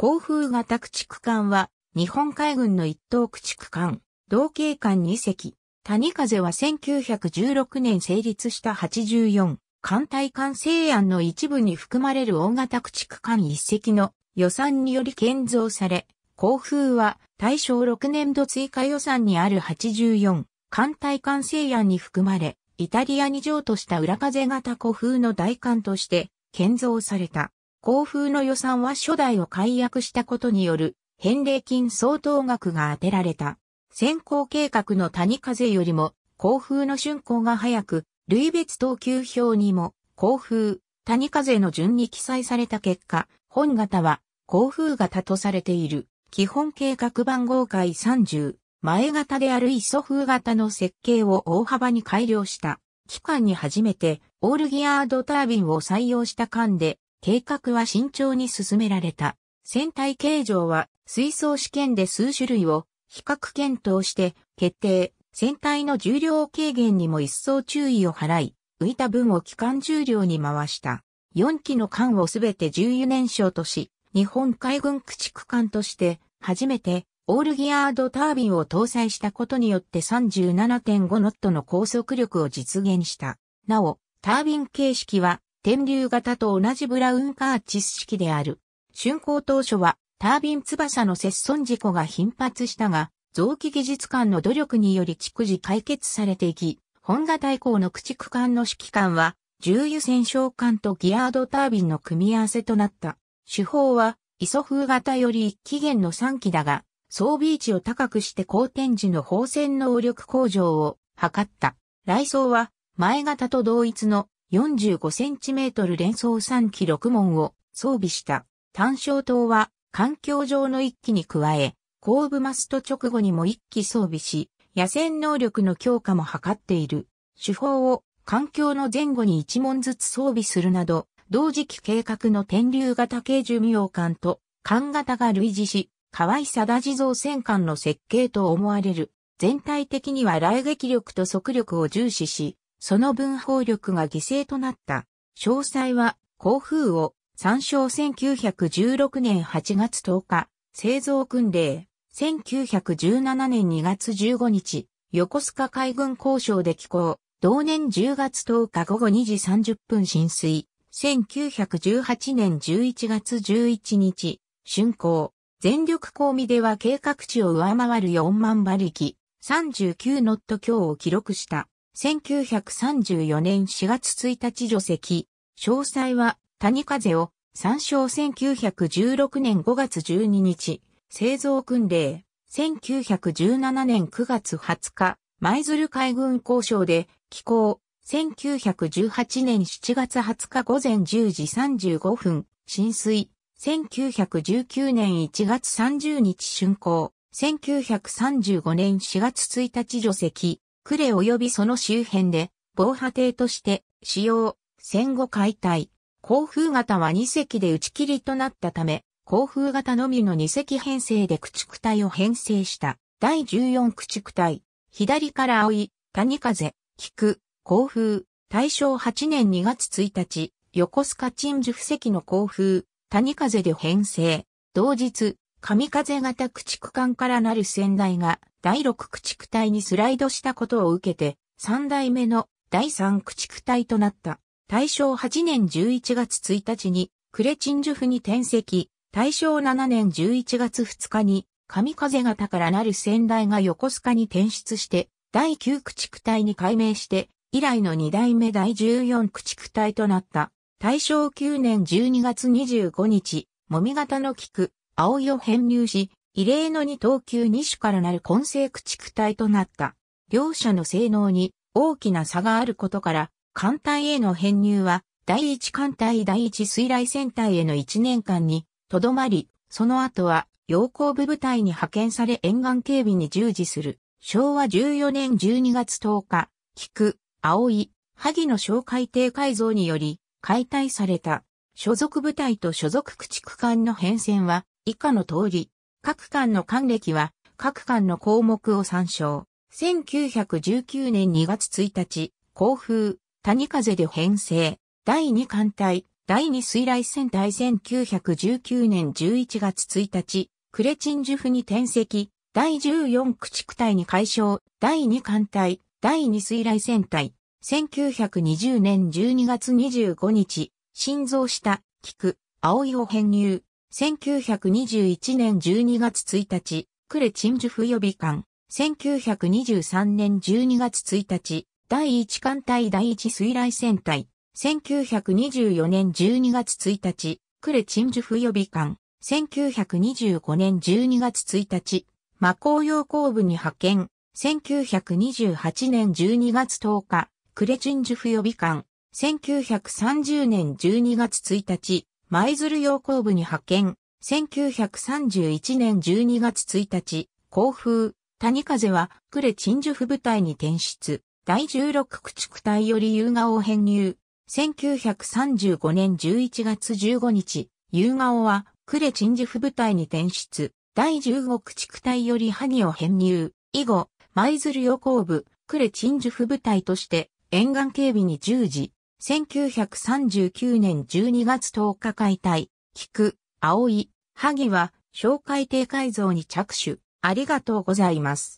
航風型駆逐艦は、日本海軍の一等駆逐艦、同型艦2隻。谷風は1916年成立した84艦隊艦制案の一部に含まれる大型駆逐艦1隻の予算により建造され、航風は大正6年度追加予算にある84艦隊艦制案に含まれ、イタリアに譲渡した裏風型古風の大艦として建造された。公風の予算は初代を解約したことによる返礼金相当額が当てられた。先行計画の谷風よりも公風の竣工が早く、類別等級表にも公風、谷風の順に記載された結果、本型は公風型とされている。基本計画番号回30、前型であるソ風型の設計を大幅に改良した。期間に初めてオールギアードタービンを採用した間で計画は慎重に進められた。船体形状は水槽試験で数種類を比較検討して決定、船体の重量軽減にも一層注意を払い、浮いた分を機関重量に回した。4機の艦をすべて重油燃焼とし、日本海軍駆逐艦として初めてオールギアードタービンを搭載したことによって37.5ノットの高速力を実現した。なお、タービン形式は天竜型と同じブラウンカーチス式である。竣工当初はタービン翼の接損事故が頻発したが、臓器技術官の努力により逐次解決されていき、本型以降の駆逐艦の指揮官は、重油戦勝艦とギアードタービンの組み合わせとなった。手法は、ソ風型より一期限の3機だが、装備位置を高くして好天時の放線能力向上を図った。来装は、前型と同一の 45cm 連装3機6門を装備した単焦灯は環境上の1機に加え、後部マスト直後にも1機装備し、野戦能力の強化も図っている。手法を環境の前後に1門ずつ装備するなど、同時期計画の天竜型軽寿命艦と艦型が類似し、河合貞地蔵戦艦の設計と思われる。全体的には来撃力と速力を重視し、その文法力が犠牲となった。詳細は、甲風を参照1916年8月10日、製造訓令、1917年2月15日、横須賀海軍交渉で寄港、同年10月10日午後2時30分浸水、1918年11月11日、竣工、全力公見では計画値を上回る4万馬力、39ノット強を記録した。1934年4月1日除籍。詳細は、谷風を、参照1916年5月12日、製造訓令、1917年9月20日、舞鶴海軍交渉で、寄港、1918年7月20日午前10時35分、浸水、1919年1月30日竣工、1935年4月1日除籍、呉及びその周辺で、防波堤として使用、戦後解体。航風型は2隻で打ち切りとなったため、航風型のみの2隻編成で駆逐隊を編成した。第14駆逐隊。左から青い、谷風、菊、航風。大正8年2月1日、横須賀鎮守布石の航風、谷風で編成。同日、神風型駆逐艦からなる先代が第6駆逐隊にスライドしたことを受けて、3代目の第3駆逐隊となった。大正8年11月1日にクレチンジュフに転籍、大正7年11月2日に神風型からなる先代が横須賀に転出して、第9駆逐隊に改名して、以来の2代目第14駆逐隊となった。大正9年12月25日、もみ型の菊、青井を編入し、異例の二等級二種からなる混成駆逐隊となった。両者の性能に大きな差があることから、艦隊への編入は、第一艦隊第一水雷戦隊への1年間に、とどまり、その後は、洋行部部隊に派遣され沿岸警備に従事する。昭和14年12月10日、菊、青井、萩の小海底改造により、解体された。所属部隊と所属駆逐艦の変遷は、以下の通り、各館の館歴は各館の項目を参照。1919年2月1日、甲風、谷風で編成。第2艦隊、第2水雷戦隊1919年11月1日、クレチンジュフに転籍。第14駆逐隊に解消。第2艦隊、第2水雷戦隊。1920年12月25日、心臓した、菊、葵を編入。1921年12月1日、クレチンジュフ予備艦。1923年12月1日、第1艦隊第1水雷戦隊。1924年12月1日、クレチンジュフ予備艦。1925年12月1日、魔工用工部に派遣。1928年12月10日、クレチンジュフ予備艦。1930年12月1日、舞鶴洋行部に派遣。1931年12月1日、甲風、谷風は、呉鎮守府部隊に転出。第16駆逐隊より夕顔を編入。1935年11月15日、夕顔は、呉鎮守府部隊に転出。第15駆逐隊より萩を編入。以後、舞鶴洋行部、呉鎮守府部隊として、沿岸警備に従事。1939年12月10日解体、菊、葵、萩は、紹介艇改造に着手。ありがとうございます。